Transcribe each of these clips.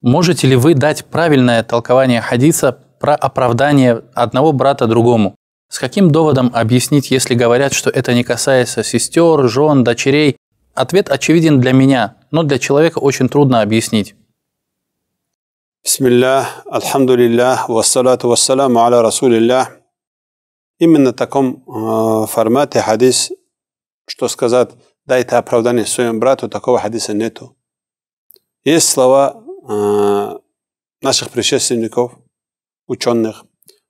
Можете ли вы дать правильное толкование хадиса про оправдание одного брата другому? С каким доводом объяснить, если говорят, что это не касается сестер, жен, дочерей? Ответ очевиден для меня, но для человека очень трудно объяснить. Бисмиллах, альхамдулиллах, вассалату вассаламу аля расулиллах. Именно в таком э, формате хадис, что сказать, дайте оправдание своему брату, такого хадиса нету. Есть слова а, наших предшественников, ученых,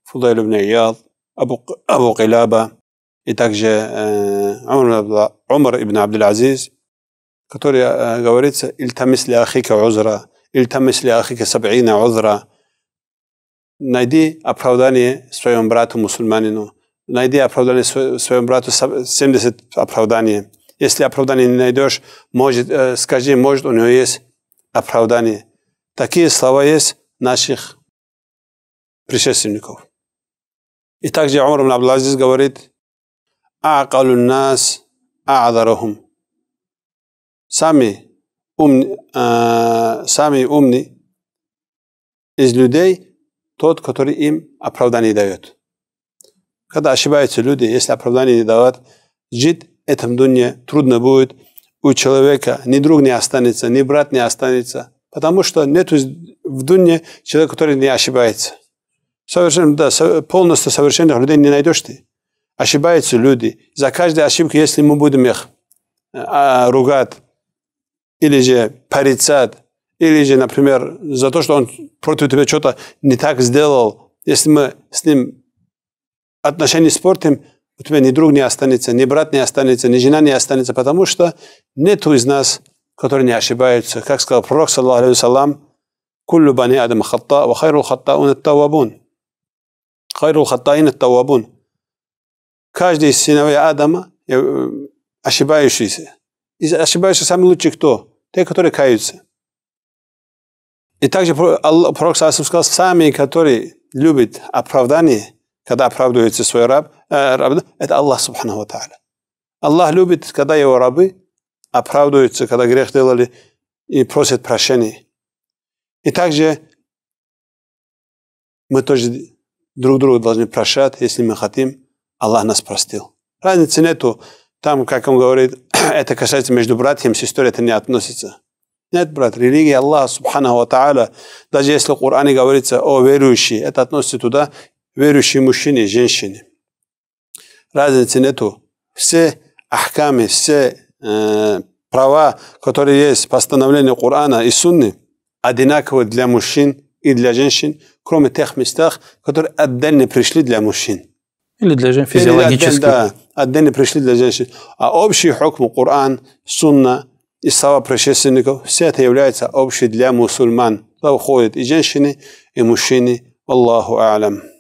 Фудайль ибн Ияд, Абу, Абу Киляба и также э, Умар ибн Абдул-Азиз, который э, говорится «Ильтамис ли ахика узра, ильтамис ли ахика саб'ина узра» Найди оправдание своему брату мусульманину, найди оправдание своему брату 70 оправданий. Если оправдание не найдешь, может, э, скажи, может, у него есть оправдание. Такие слова есть наших предшественников. И также Умар ибн Абдул-Азиз говорит, «А'калу нас а'адарухум». Сами, ум, э, сами умни из людей тот, который им оправдание дает. Когда ошибаются люди, если оправдание не давать, жить в этом дуне трудно будет. У человека ни друг не останется, ни брат не останется – Потому что нет в Дуне человека, который не ошибается. Совершенно, да, полностью совершенных людей не найдешь ты. Ошибаются люди. За каждую ошибку, если мы будем их а, ругать, или же порицать, или же, например, за то, что он против тебя что-то не так сделал, если мы с ним отношения испортим, у тебя ни друг не останется, ни брат не останется, ни жена не останется, потому что нет из нас которые не ошибаются. Как сказал пророк, саллаху алейхи «Куллю бани адам хатта, ва хайру хаттаун ат-тавабун». Хайру хаттаин ат-тавабун. Каждый из сыновей Адама э, ошибающийся. Из ошибающихся самый лучший кто? Те, которые каются. И также пророк Саасов сказал, сами, которые любят оправдание, когда оправдывается свой раб, э, раб это Аллах Субхану Тааля. Аллах любит, когда его рабы оправдываются, когда грех делали, и просят прощения. И также мы тоже друг друга должны прощать, если мы хотим, Аллах нас простил. Разницы нету. Там, как он говорит, это касается между братьями, сестрой, это не относится. Нет, брат, религия Аллаха, Субхану Ва Та'аля, даже если в Коране говорится о верующие, это относится туда, верующие мужчины, и женщине. Разницы нету. Все ахкамы, все Э, права, которые есть постановление Корана и Сунны, одинаковы для мужчин и для женщин, кроме тех местах, которые отдельно пришли для мужчин. Или для женщин физиологически. да, отдельно пришли для женщин. А общий хукм, Коран, Сунна и слова предшественников, все это является общим для мусульман. Туда уходят и женщины, и мужчины. Аллаху Алям.